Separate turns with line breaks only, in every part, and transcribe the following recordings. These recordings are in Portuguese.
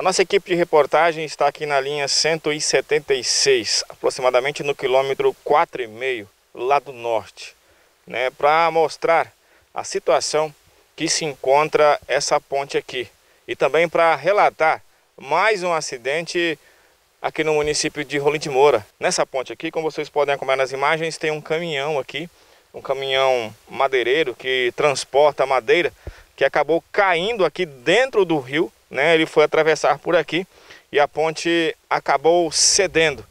A nossa equipe de reportagem está aqui na linha 176, aproximadamente no quilômetro 4,5, lá do norte, né, para mostrar a situação que se encontra essa ponte aqui e também para relatar mais um acidente aqui no município de Rolim de Moura. Nessa ponte aqui, como vocês podem acompanhar nas imagens, tem um caminhão aqui, um caminhão madeireiro que transporta madeira, que acabou caindo aqui dentro do rio né, ele foi atravessar por aqui e a ponte acabou cedendo.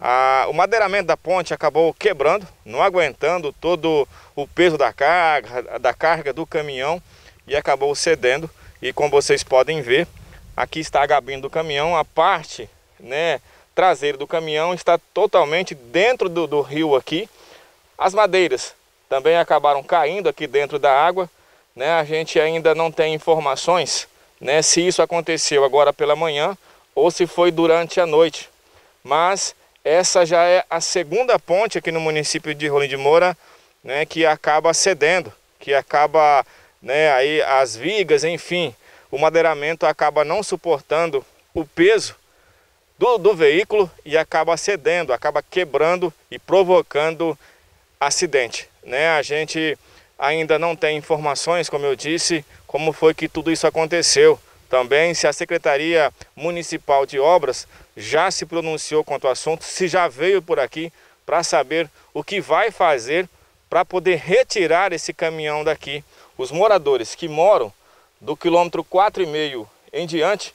Ah, o madeiramento da ponte acabou quebrando, não aguentando todo o peso da carga, da carga do caminhão e acabou cedendo. E como vocês podem ver, aqui está a gabinha do caminhão, a parte né, traseira do caminhão está totalmente dentro do, do rio aqui. As madeiras também acabaram caindo aqui dentro da água. Né? A gente ainda não tem informações né, se isso aconteceu agora pela manhã ou se foi durante a noite. Mas essa já é a segunda ponte aqui no município de Rolim de Moura né, que acaba cedendo, que acaba né, aí as vigas, enfim, o madeiramento acaba não suportando o peso do, do veículo e acaba cedendo, acaba quebrando e provocando acidente. Né? A gente ainda não tem informações, como eu disse, como foi que tudo isso aconteceu. Também se a Secretaria Municipal de Obras já se pronunciou quanto ao assunto, se já veio por aqui para saber o que vai fazer para poder retirar esse caminhão daqui. Os moradores que moram do quilômetro 4,5 em diante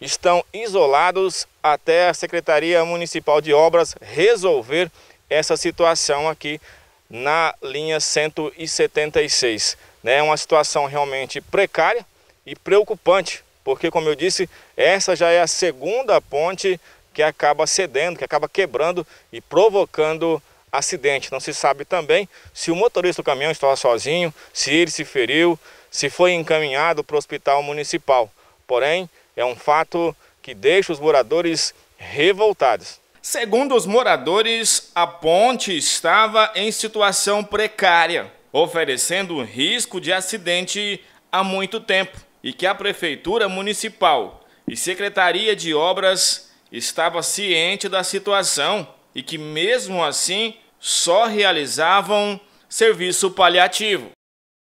estão isolados até a Secretaria Municipal de Obras resolver essa situação aqui na linha 176. Né? É uma situação realmente precária e preocupante, porque, como eu disse, essa já é a segunda ponte que acaba cedendo, que acaba quebrando e provocando acidente. Não se sabe também se o motorista do caminhão estava sozinho, se ele se feriu, se foi encaminhado para o hospital municipal. Porém, é um fato que deixa os moradores revoltados. Segundo os moradores, a ponte estava em situação precária, oferecendo risco de acidente há muito tempo, e que a Prefeitura Municipal e Secretaria de Obras estava ciente da situação e que, mesmo assim, só realizavam serviço paliativo.